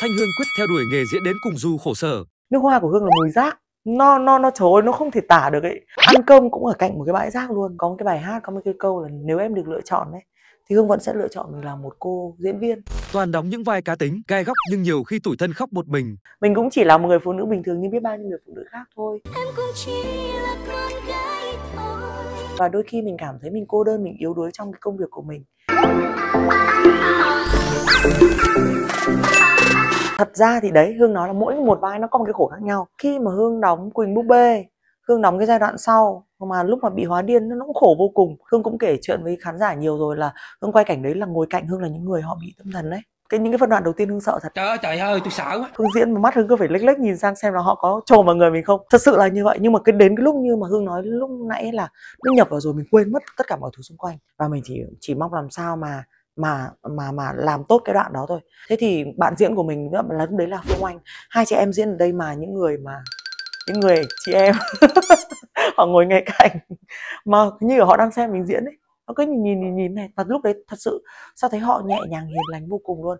Thanh Hương quyết theo đuổi nghề diễn đến cùng dù khổ sở. Nước hoa của Hương là mùi rác. nó nó nó trời ơi, nó không thể tả được ấy. Ăn cơm cũng ở cạnh một cái bãi rác luôn. Có một cái bài hát, có một cái câu là nếu em được lựa chọn đấy, thì Hương vẫn sẽ lựa chọn mình là một cô diễn viên. Toàn đóng những vai cá tính, gai góc nhưng nhiều khi tủi thân khóc một mình. Mình cũng chỉ là một người phụ nữ bình thường như biết bao nhiêu người phụ nữ khác thôi. Em cũng chỉ là con gái thôi. Và đôi khi mình cảm thấy mình cô đơn, mình yếu đuối trong cái công việc của mình thật ra thì đấy hương nói là mỗi một vai nó có một cái khổ khác nhau khi mà hương đóng quỳnh búp bê hương đóng cái giai đoạn sau mà lúc mà bị hóa điên nó cũng khổ vô cùng hương cũng kể chuyện với khán giả nhiều rồi là hương quay cảnh đấy là ngồi cạnh hương là những người họ bị tâm thần đấy cái những cái phân đoạn đầu tiên hương sợ thật trời ơi trời ơi tôi sợ quá hương diễn mà mắt hương cứ phải lếch lếch nhìn sang xem là họ có trồ vào người mình không thật sự là như vậy nhưng mà cái đến cái lúc như mà hương nói lúc nãy là nó nhập vào rồi mình quên mất tất cả mọi thứ xung quanh và mình chỉ chỉ mong làm sao mà mà mà mà làm tốt cái đoạn đó thôi thế thì bạn diễn của mình là lúc đấy là phương anh hai chị em diễn ở đây mà những người mà những người chị em họ ngồi ngay cạnh mà như họ đang xem mình diễn ấy họ ờ, cứ nhìn nhìn nhìn, nhìn này và lúc đấy thật sự sao thấy họ nhẹ nhàng hiền lành vô cùng luôn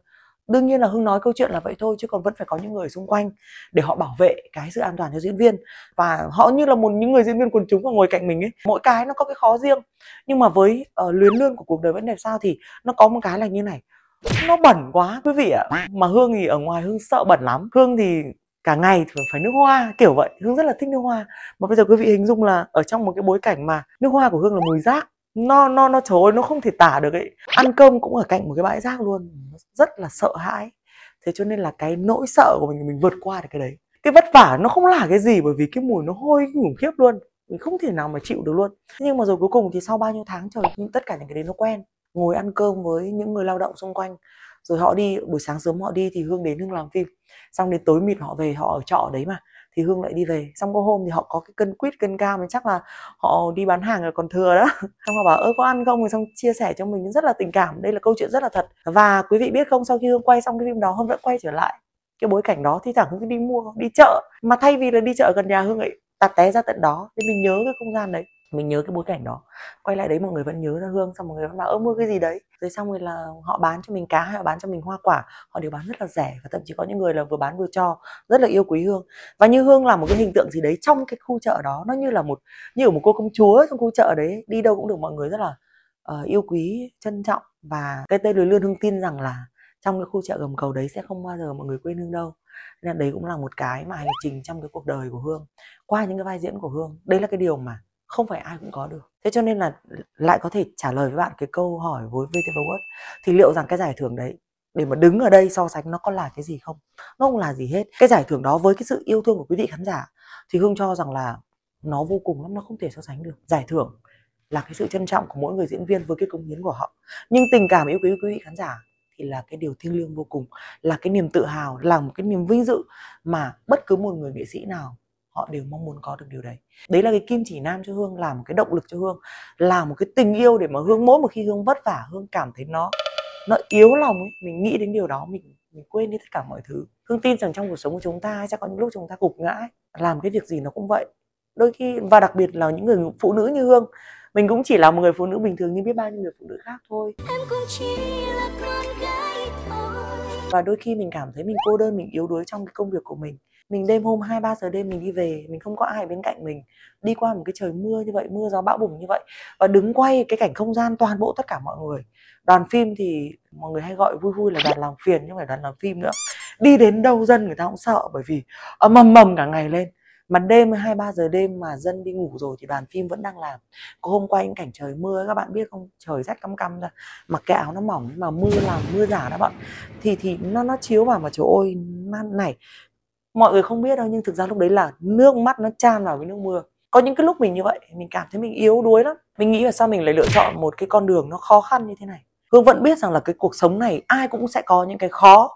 đương nhiên là hưng nói câu chuyện là vậy thôi chứ còn vẫn phải có những người xung quanh để họ bảo vệ cái sự an toàn cho diễn viên và họ như là một những người diễn viên quần chúng và ngồi cạnh mình ấy mỗi cái nó có cái khó riêng nhưng mà với uh, luyến lương của cuộc đời vẫn đẹp sao thì nó có một cái là như này nó bẩn quá quý vị ạ mà hương thì ở ngoài hương sợ bẩn lắm hương thì cả ngày thường phải nước hoa kiểu vậy hương rất là thích nước hoa mà bây giờ quý vị hình dung là ở trong một cái bối cảnh mà nước hoa của hương là mùi rác nó nó nó trời ơi nó không thể tả được ấy ăn cơm cũng ở cạnh một cái bãi rác luôn rất là sợ hãi thế cho nên là cái nỗi sợ của mình mình vượt qua được cái đấy cái vất vả nó không là cái gì bởi vì cái mùi nó hôi khủng khiếp luôn mình không thể nào mà chịu được luôn nhưng mà rồi cuối cùng thì sau bao nhiêu tháng trời tất cả những cái đấy nó quen ngồi ăn cơm với những người lao động xung quanh rồi họ đi buổi sáng sớm họ đi thì hương đến hương làm phim xong đến tối mịt họ về họ ở trọ đấy mà thì hương lại đi về xong có hôm thì họ có cái cân quýt cân cam mình chắc là họ đi bán hàng rồi còn thừa đó xong họ bảo ơ có ăn không rồi xong chia sẻ cho mình rất là tình cảm đây là câu chuyện rất là thật và quý vị biết không sau khi hương quay xong cái phim đó hương vẫn quay trở lại cái bối cảnh đó thì thẳng hương đi mua đi chợ mà thay vì là đi chợ gần nhà hương ấy tạt té ra tận đó nên mình nhớ cái không gian đấy mình nhớ cái bối cảnh đó quay lại đấy mọi người vẫn nhớ ra hương xong mọi người vẫn bảo ơ mua cái gì đấy rồi xong rồi là họ bán cho mình cá hay họ bán cho mình hoa quả họ đều bán rất là rẻ và thậm chí có những người là vừa bán vừa cho rất là yêu quý hương và như hương là một cái hình tượng gì đấy trong cái khu chợ đó nó như là một như một cô công chúa trong khu chợ đấy đi đâu cũng được mọi người rất là uh, yêu quý trân trọng và cái tên lưới lươn hương tin rằng là trong cái khu chợ gầm cầu đấy sẽ không bao giờ mọi người quên hương đâu nên đấy cũng là một cái mà hành trình trong cái cuộc đời của hương qua những cái vai diễn của hương đây là cái điều mà không phải ai cũng có được thế cho nên là lại có thể trả lời với bạn cái câu hỏi với VTV World thì liệu rằng cái giải thưởng đấy để mà đứng ở đây so sánh nó có là cái gì không nó không là gì hết cái giải thưởng đó với cái sự yêu thương của quý vị khán giả thì hương cho rằng là nó vô cùng lắm nó không thể so sánh được giải thưởng là cái sự trân trọng của mỗi người diễn viên với cái công hiến của họ nhưng tình cảm yêu quý của quý vị khán giả thì là cái điều thiêng liêng vô cùng là cái niềm tự hào là một cái niềm vinh dự mà bất cứ một người nghệ sĩ nào họ đều mong muốn có được điều đấy đấy là cái kim chỉ nam cho hương làm cái động lực cho hương làm một cái tình yêu để mà hương mỗi một khi hương vất vả hương cảm thấy nó nó yếu lòng ấy mình nghĩ đến điều đó mình mình quên đi tất cả mọi thứ hương tin rằng trong cuộc sống của chúng ta sẽ có những lúc chúng ta gục ngã ấy. làm cái việc gì nó cũng vậy đôi khi và đặc biệt là những người phụ nữ như hương mình cũng chỉ là một người phụ nữ bình thường như biết bao nhiêu người phụ nữ khác thôi em cũng chỉ là con gái và đôi khi mình cảm thấy mình cô đơn mình yếu đuối trong cái công việc của mình mình đêm hôm 2 3 giờ đêm mình đi về, mình không có ai bên cạnh mình. Đi qua một cái trời mưa như vậy, mưa gió bão bùng như vậy và đứng quay cái cảnh không gian toàn bộ tất cả mọi người. Đoàn phim thì mọi người hay gọi vui vui là đoàn làm phiền nhưng phải đoàn làm phim nữa. Đi đến đâu dân người ta cũng sợ bởi vì mầm mầm cả ngày lên mà đêm 23 giờ đêm mà dân đi ngủ rồi thì đoàn phim vẫn đang làm có hôm qua những cảnh trời mưa các bạn biết không trời rét căm căm ra mặc cái áo nó mỏng mà mưa làm mưa giả đó bạn thì thì nó nó chiếu vào mà trời ơi man này mọi người không biết đâu nhưng thực ra lúc đấy là nước mắt nó tràn vào với nước mưa có những cái lúc mình như vậy mình cảm thấy mình yếu đuối lắm mình nghĩ là sao mình lại lựa chọn một cái con đường nó khó khăn như thế này hương vẫn biết rằng là cái cuộc sống này ai cũng sẽ có những cái khó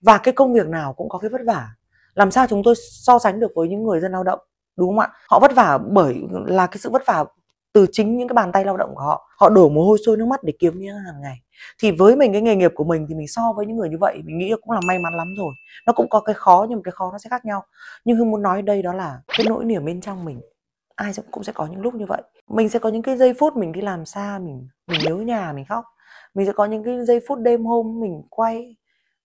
và cái công việc nào cũng có cái vất vả làm sao chúng tôi so sánh được với những người dân lao động đúng không ạ họ vất vả bởi là cái sự vất vả từ chính những cái bàn tay lao động của họ họ đổ mồ hôi sôi nước mắt để kiếm những hàng ngày thì với mình cái nghề nghiệp của mình thì mình so với những người như vậy mình nghĩ cũng là may mắn lắm rồi nó cũng có cái khó nhưng mà cái khó nó sẽ khác nhau nhưng hương muốn nói đây đó là cái nỗi niềm bên trong mình ai cũng sẽ có những lúc như vậy mình sẽ có những cái giây phút mình đi làm xa mình mình nhớ nhà mình khóc mình sẽ có những cái giây phút đêm hôm mình quay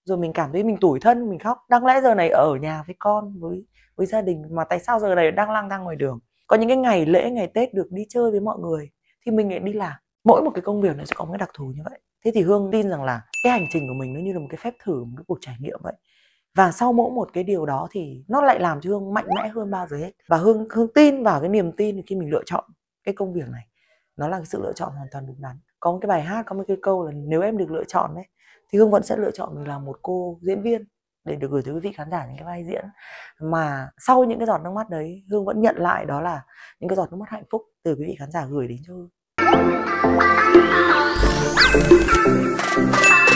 rồi mình cảm thấy mình tủi thân mình khóc đáng lẽ giờ này ở nhà với con với với gia đình mà tại sao giờ này đang lang thang ngoài đường có những cái ngày lễ ngày tết được đi chơi với mọi người thì mình lại đi làm mỗi một cái công việc này sẽ có một cái đặc thù như vậy thế thì hương tin rằng là cái hành trình của mình nó như là một cái phép thử một cái cuộc trải nghiệm vậy và sau mỗi một cái điều đó thì nó lại làm cho hương mạnh mẽ hơn bao giờ hết và hương hương tin vào cái niềm tin khi mình lựa chọn cái công việc này nó là cái sự lựa chọn hoàn toàn đúng đắn có một cái bài hát có một cái câu là nếu em được lựa chọn đấy thì hương vẫn sẽ lựa chọn mình là một cô diễn viên để được gửi tới quý vị khán giả những cái vai diễn mà sau những cái giọt nước mắt đấy hương vẫn nhận lại đó là những cái giọt nước mắt hạnh phúc từ quý vị khán giả gửi đến cho hương